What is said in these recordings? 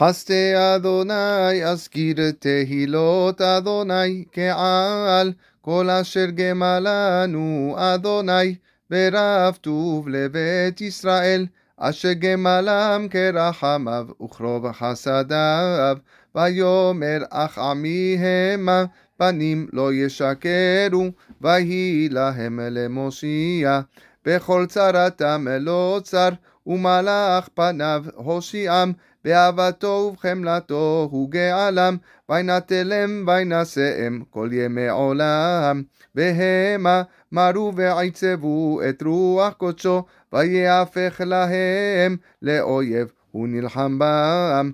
חסדי אדוני אזכיר תהילות אדוני כעל כל אשר גמלנו אדוני ורב טוב לבית ישראל אשר גמלם כרחמיו וכרוב חסדיו ויאמר אך עמי המה פנים לא ישקרו ויהי להם למושיע בכל צרתם לא צר, ומלאך פניו הושיעם, באהבתו ובחמלתו הוא גאלם, וינטלם וינשאם כל ימי עולם. והמה מרו ועיצבו את רוח קודשו, ויהפך להם לאויב, הוא נלחם בם.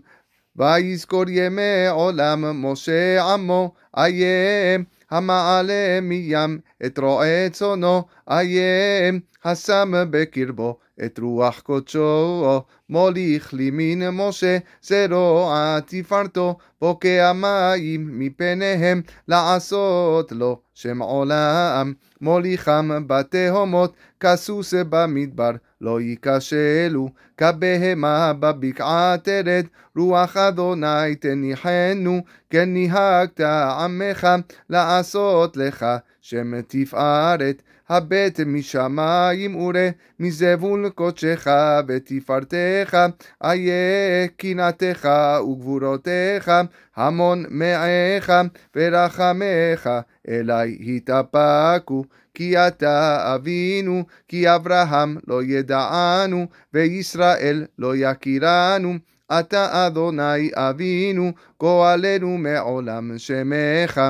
ויזכור ימי עולם משה עמו, איים המעלה מים את רועה צונו, איים השם בקרבו את רוח קודשו, מוליך לימין משה, זרוע תפארתו, בוקע מים מפניהם, לעשות לו שם עולם. מוליכם בתהומות, כסוס במדבר, לא ייכשלו, כבהמה בבקעה תרד, רוח אדוני תניחנו, כן נהגת עמך לעשות לך, שם תפארת הבט משמיים וראה מזבול קודשך ותפארתך, איה קנאתך וגבורותיך, המון מעיך ורחמך, אלי התאפקו. כי אתה אבינו, כי אברהם לא ידענו, וישראל לא יכירנו. אתה אדוני אבינו, גואלנו מעולם שמך.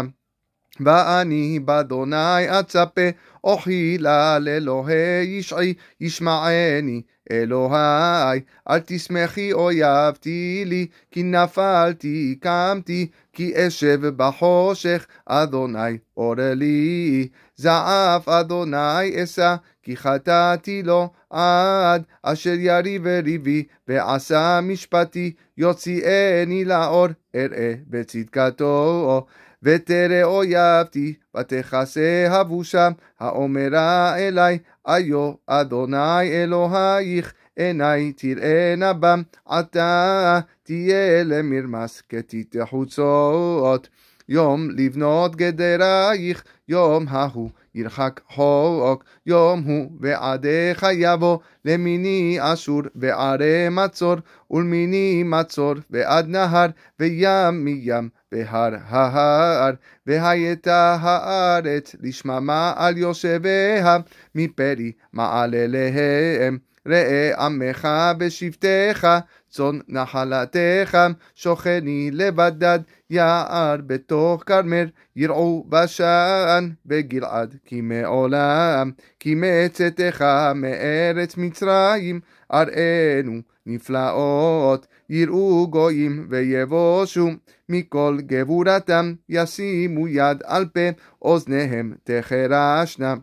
ואני באדוני אצפה אוכי אוכילה לאלוהי ישעי, ישמעני אלוהי, אל תשמחי אויבתי לי, כי נפלתי קמתי, כי אשב בחושך, אדוני אורה לי. זעף אדוני אשא, כי חטאתי לו עד אשר יריב ריבי, ועשה משפטי, יוציאני לאור, אראה בצדקתו. ותראה אויבתי ותכסה הבושה, האומרה אלי, איו אדוני אלוהיך, עיני תראינה בם, עתה תהיה למרמס כתית חוצות. יום לבנות גדרייך, יום ההוא ירחק חוק, יום הוא ועדיך יבוא, למיני אשור וערי מצור, ולמיני מצור ועד נהר, וים מים והר ההר, והייתה הארץ לשממה על יושביה, מפרי מעלליהם. ראה עמך בשבטך, צאן נחלתך, שוכני לבדד, יער בתוך כרמל, ירעו בשן בגלעד, כי מעולם, כי מצאתך מארץ מצרים, אראנו נפלאות, יראו גויים ויבושו, מכל גבורתם ישימו יד על פה, אוזניהם תחרשנה.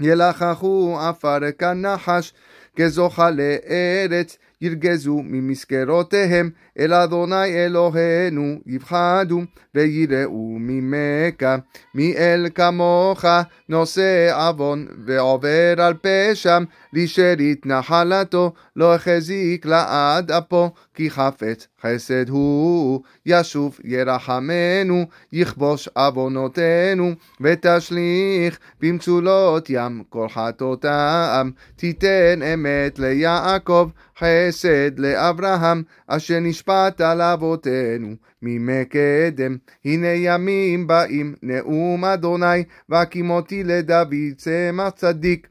ילחחו עפר כנחש, כזוכה לארץ ירגזו ממסגרותיהם, אל אדוני אלוהינו יפחדו ויראו ממכה. מי אל כמוך נושא עוון ועובר על פשע, לשארית נחלתו לא החזיק לעד אפו, כי חפץ חסד הוא, ישוב ירחמנו, יכבוש עוונותינו, ותשליך במצולות ים כל חטאותם, תיתן אמת ליעקב חסד לאברהם, אשר נשפט על אבותינו ממקדם. הנה ימים באים, נאום אדוני, והקימותי לדוד צמח צדיק.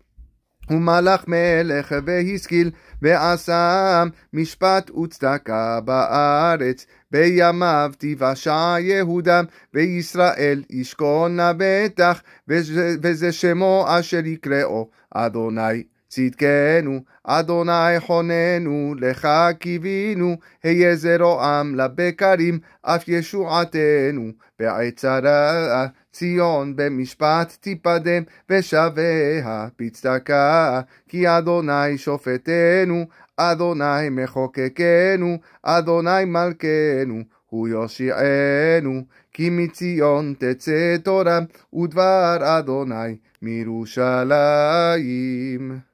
ומלך מלך והשכיל, ועשה משפט וצדקה בארץ. בימיו תיוושע יהודה, וישראל ישכון לבטח, וזה שמו אשר יקראו אדוני. צדקנו, אדוני חוננו, לך קיווינו, היה זרועם לבקרים, אף ישועתנו. בעת צרה ציון במשפט תיפדם, ושביה בצדקה, כי אדוני שופטנו, אדוני מחוקקנו, אדוני מלכנו, הוא יושיענו. כי מציון תצא תורה, ודבר אדוני מירושלים.